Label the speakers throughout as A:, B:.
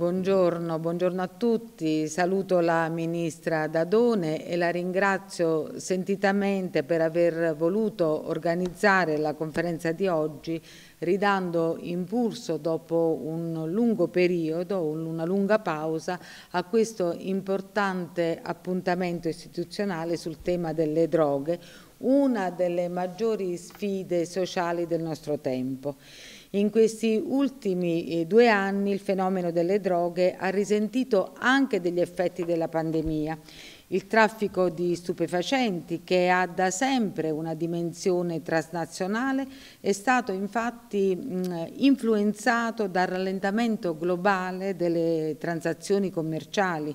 A: Buongiorno, buongiorno, a tutti. Saluto la Ministra Dadone e la ringrazio sentitamente per aver voluto organizzare la conferenza di oggi ridando impulso dopo un lungo periodo, una lunga pausa, a questo importante appuntamento istituzionale sul tema delle droghe, una delle maggiori sfide sociali del nostro tempo. In questi ultimi eh, due anni il fenomeno delle droghe ha risentito anche degli effetti della pandemia. Il traffico di stupefacenti, che ha da sempre una dimensione transnazionale, è stato infatti mh, influenzato dal rallentamento globale delle transazioni commerciali,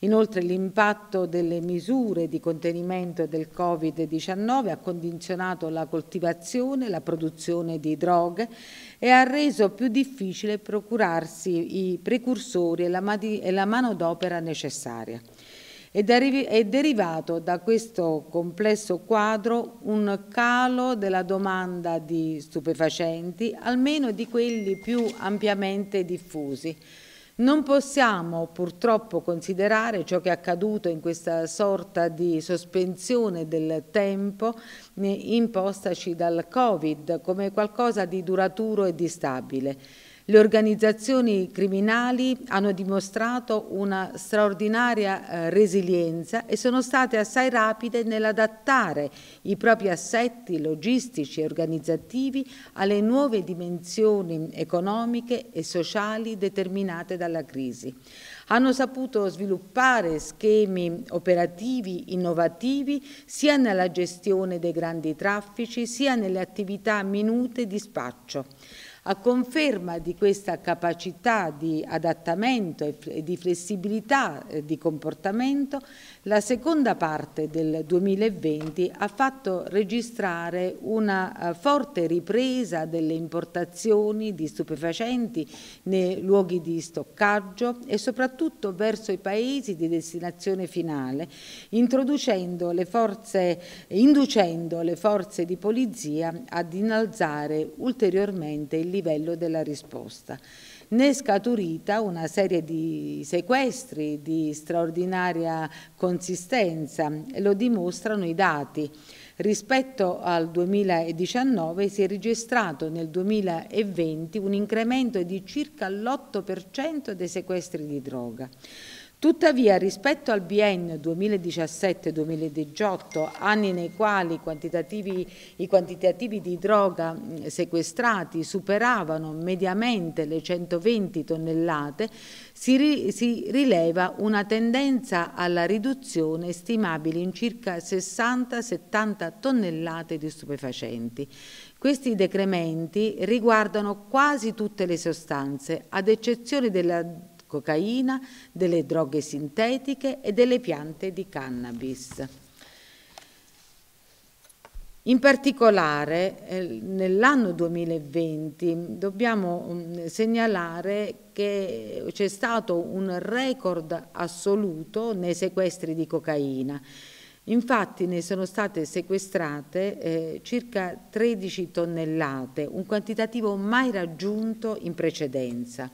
A: Inoltre l'impatto delle misure di contenimento del Covid-19 ha condizionato la coltivazione, la produzione di droghe e ha reso più difficile procurarsi i precursori e la manodopera necessaria è derivato da questo complesso quadro un calo della domanda di stupefacenti, almeno di quelli più ampiamente diffusi, non possiamo purtroppo considerare ciò che è accaduto in questa sorta di sospensione del tempo eh, impostaci dal Covid come qualcosa di duraturo e di stabile. Le organizzazioni criminali hanno dimostrato una straordinaria eh, resilienza e sono state assai rapide nell'adattare i propri assetti logistici e organizzativi alle nuove dimensioni economiche e sociali determinate dalla crisi. Hanno saputo sviluppare schemi operativi innovativi sia nella gestione dei grandi traffici sia nelle attività minute di spaccio. A conferma di questa capacità di adattamento e di flessibilità eh, di comportamento, la seconda parte del 2020 ha fatto registrare una eh, forte ripresa delle importazioni di stupefacenti nei luoghi di stoccaggio e soprattutto verso i paesi di destinazione finale, introducendo le forze, inducendo le forze di polizia ad innalzare ulteriormente il livello della risposta. Ne è scaturita una serie di sequestri di straordinaria consistenza, lo dimostrano i dati. Rispetto al 2019 si è registrato nel 2020 un incremento di circa l'8% dei sequestri di droga. Tuttavia, rispetto al biennio 2017-2018, anni nei quali i quantitativi, i quantitativi, di droga sequestrati superavano mediamente le 120 tonnellate, si, ri, si rileva una tendenza alla riduzione stimabile in circa 60-70 tonnellate di stupefacenti. Questi decrementi riguardano quasi tutte le sostanze, ad eccezione della cocaina, delle droghe sintetiche e delle piante di cannabis. In particolare eh, nell'anno 2020 dobbiamo mm, segnalare che c'è stato un record assoluto nei sequestri di cocaina. Infatti ne sono state sequestrate eh, circa 13 tonnellate, un quantitativo mai raggiunto in precedenza.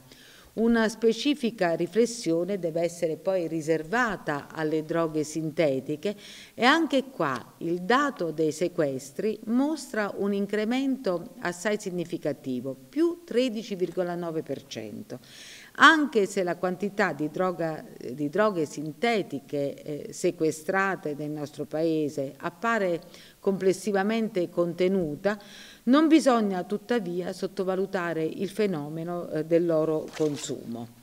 A: Una specifica riflessione deve essere poi riservata alle droghe sintetiche e anche qua il dato dei sequestri mostra un incremento assai significativo, più 13,9% anche se la quantità di, droga, di droghe sintetiche eh, sequestrate nel nostro Paese appare complessivamente contenuta, non bisogna tuttavia sottovalutare il fenomeno eh, del loro consumo.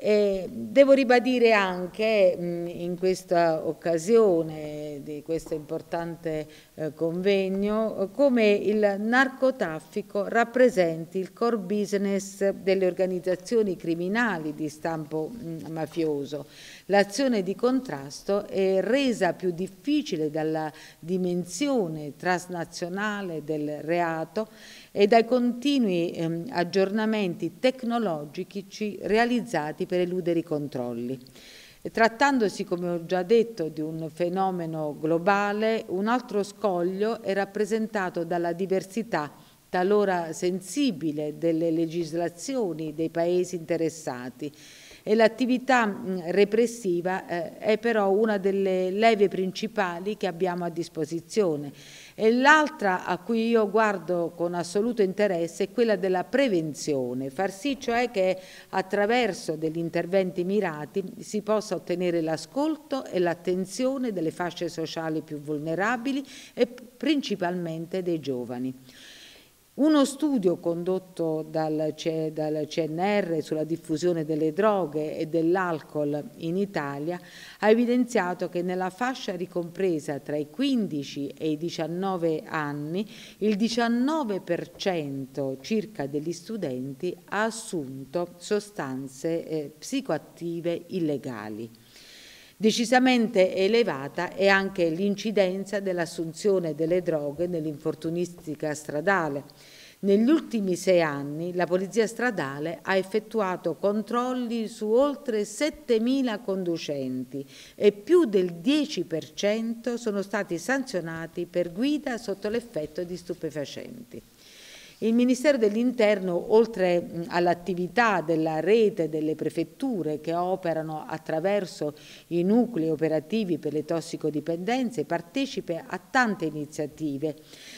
A: Eh, devo ribadire anche in questa occasione di questo importante eh, convegno come il narcotraffico rappresenti il core business delle organizzazioni criminali di stampo mafioso. L'azione di contrasto è resa più difficile dalla dimensione transnazionale del reato e dai continui ehm, aggiornamenti tecnologici realizzati per eludere i controlli. Trattandosi, come ho già detto, di un fenomeno globale, un altro scoglio è rappresentato dalla diversità talora sensibile delle legislazioni dei paesi interessati e l'attività repressiva eh, è però una delle leve principali che abbiamo a disposizione e l'altra a cui io guardo con assoluto interesse è quella della prevenzione, far sì cioè che attraverso degli interventi mirati si possa ottenere l'ascolto e l'attenzione delle fasce sociali più vulnerabili e principalmente dei giovani. Uno studio condotto dal, CNR sulla diffusione delle droghe e dell'alcol in Italia ha evidenziato che nella fascia ricompresa tra i 15 e i 19 anni il 19% circa degli studenti ha assunto sostanze eh, psicoattive illegali. Decisamente elevata è anche l'incidenza dell'assunzione delle droghe nell'infortunistica stradale. Negli ultimi sei anni la Polizia Stradale ha effettuato controlli su oltre 7.000 conducenti e più del 10% sono stati sanzionati per guida sotto l'effetto di stupefacenti. Il Ministero dell'Interno, oltre all'attività della rete delle prefetture che operano attraverso i nuclei operativi per le tossicodipendenze, partecipe a tante iniziative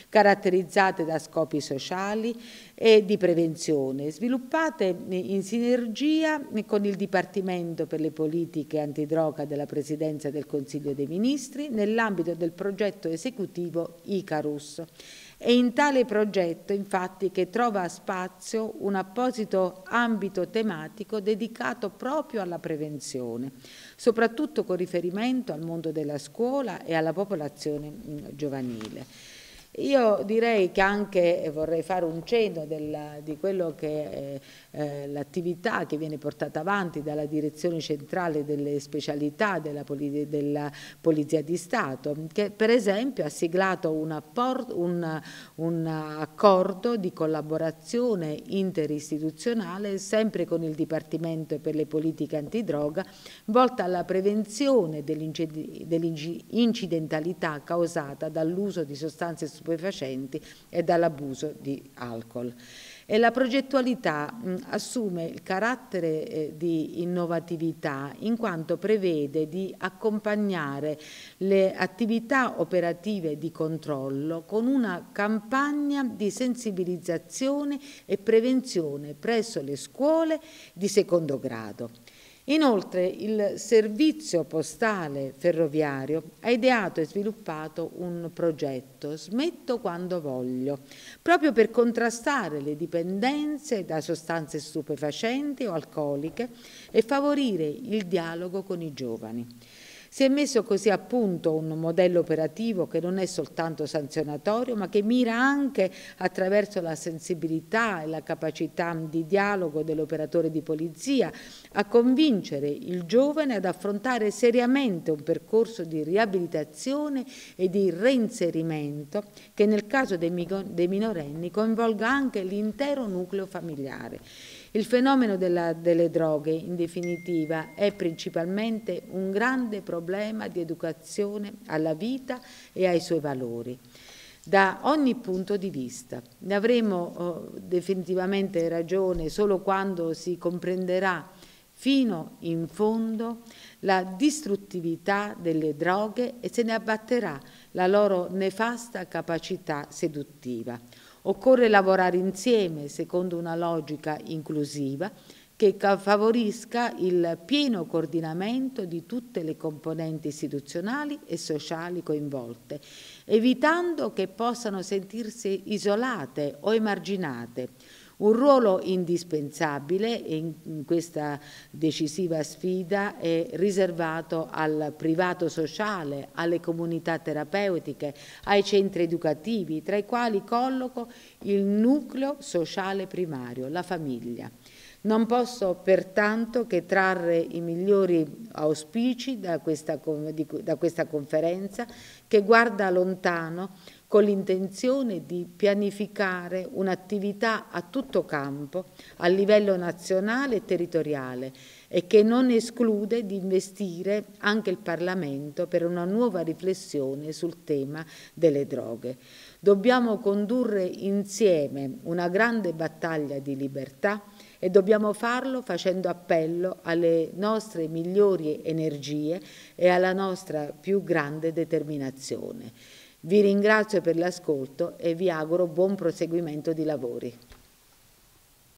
A: caratterizzate da scopi sociali e di prevenzione, sviluppate in sinergia con il Dipartimento per le politiche antidroga della Presidenza del Consiglio dei Ministri nell'ambito del progetto esecutivo Icarus è in tale progetto, infatti, che trova spazio un apposito ambito tematico dedicato proprio alla prevenzione, soprattutto con riferimento al mondo della scuola e alla popolazione giovanile. Io direi che anche eh, vorrei fare un cenno del, di quello che è eh, l'attività che viene portata avanti dalla direzione centrale delle specialità della, Poli, della Polizia di Stato, che per esempio ha siglato un, apport, un, un accordo di collaborazione interistituzionale sempre con il Dipartimento per le politiche antidroga volta alla prevenzione dell'incidentalità dell causata dall'uso di sostanze strutturali stupefacenti e dall'abuso di alcol. E la progettualità mh, mm, assume il carattere eh, di innovatività in quanto prevede di accompagnare le attività operative di controllo con una campagna di sensibilizzazione e prevenzione presso le scuole di secondo grado. Inoltre il servizio postale ferroviario ha ideato e sviluppato un progetto Smetto quando voglio, proprio per contrastare le dipendenze da sostanze stupefacenti o alcoliche e favorire il dialogo con i giovani. Si è messo così a punto un modello operativo che non è soltanto sanzionatorio, ma che mira anche attraverso la sensibilità e la capacità di dialogo dell'operatore di polizia a convincere il giovane ad affrontare seriamente un percorso di riabilitazione e di reinserimento che nel caso dei minorenni coinvolga anche l'intero nucleo familiare. Il fenomeno della, delle droghe, in definitiva, è principalmente un grande problema di educazione alla vita e ai suoi valori da ogni punto di vista. Ne avremo eh, definitivamente ragione solo quando si comprenderà fino in fondo la distruttività delle droghe e se ne abbatterà la loro nefasta capacità seduttiva. Occorre lavorare insieme secondo una logica inclusiva che favorisca il pieno coordinamento di tutte le componenti istituzionali e sociali coinvolte, evitando che possano sentirsi isolate o emarginate, un ruolo indispensabile in questa decisiva sfida è riservato al privato sociale, alle comunità terapeutiche, ai centri educativi, tra i quali colloco il nucleo sociale primario, la famiglia. Non posso pertanto che trarre i migliori auspici da questa, da questa conferenza che guarda lontano con l'intenzione di pianificare un'attività a tutto campo a livello nazionale e territoriale e che non esclude di investire anche il Parlamento per una nuova riflessione sul tema delle droghe. Dobbiamo condurre insieme una grande battaglia di libertà e dobbiamo farlo facendo appello alle nostre migliori energie e alla nostra più grande determinazione. Vi ringrazio per l'ascolto e vi auguro buon proseguimento di lavori.